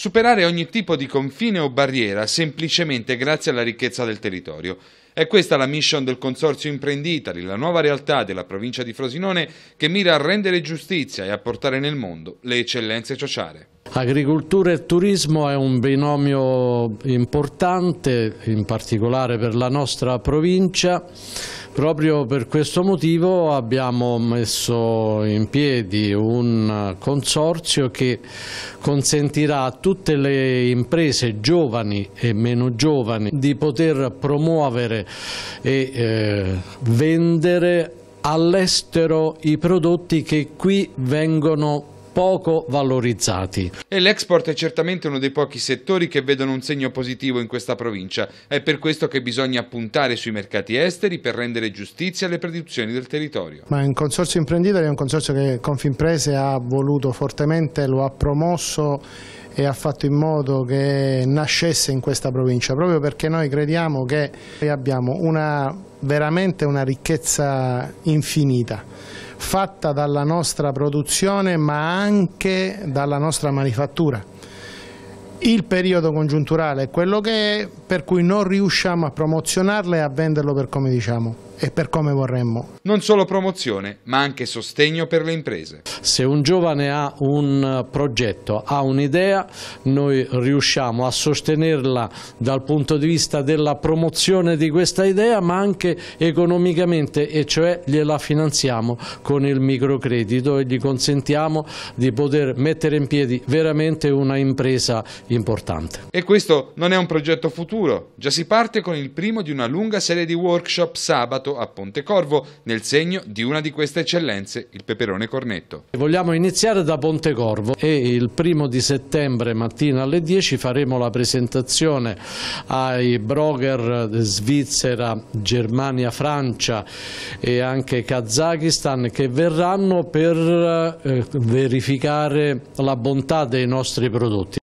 Superare ogni tipo di confine o barriera semplicemente grazie alla ricchezza del territorio. È questa la mission del Consorzio Imprenditali, la nuova realtà della provincia di Frosinone che mira a rendere giustizia e a portare nel mondo le eccellenze sociali. Agricoltura e turismo è un binomio importante, in particolare per la nostra provincia, Proprio per questo motivo abbiamo messo in piedi un consorzio che consentirà a tutte le imprese giovani e meno giovani di poter promuovere e eh, vendere all'estero i prodotti che qui vengono poco valorizzati. E l'export è certamente uno dei pochi settori che vedono un segno positivo in questa provincia. È per questo che bisogna puntare sui mercati esteri per rendere giustizia alle produzioni del territorio. Ma il consorzio imprenditori è un consorzio che Confimprese ha voluto fortemente, lo ha promosso e ha fatto in modo che nascesse in questa provincia, proprio perché noi crediamo che abbiamo una, veramente una ricchezza infinita fatta dalla nostra produzione ma anche dalla nostra manifattura. Il periodo congiunturale è quello che è, per cui non riusciamo a promozionarla e a venderlo per come diciamo e per come vorremmo. Non solo promozione, ma anche sostegno per le imprese. Se un giovane ha un progetto, ha un'idea, noi riusciamo a sostenerla dal punto di vista della promozione di questa idea, ma anche economicamente, e cioè gliela finanziamo con il microcredito e gli consentiamo di poter mettere in piedi veramente una impresa importante. E questo non è un progetto futuro, già si parte con il primo di una lunga serie di workshop sabato nato a Pontecorvo nel segno di una di queste eccellenze, il peperone cornetto. Vogliamo iniziare da Pontecorvo e il primo di settembre mattina alle 10 faremo la presentazione ai broker Svizzera, Germania, Francia e anche Kazakistan che verranno per eh, verificare la bontà dei nostri prodotti.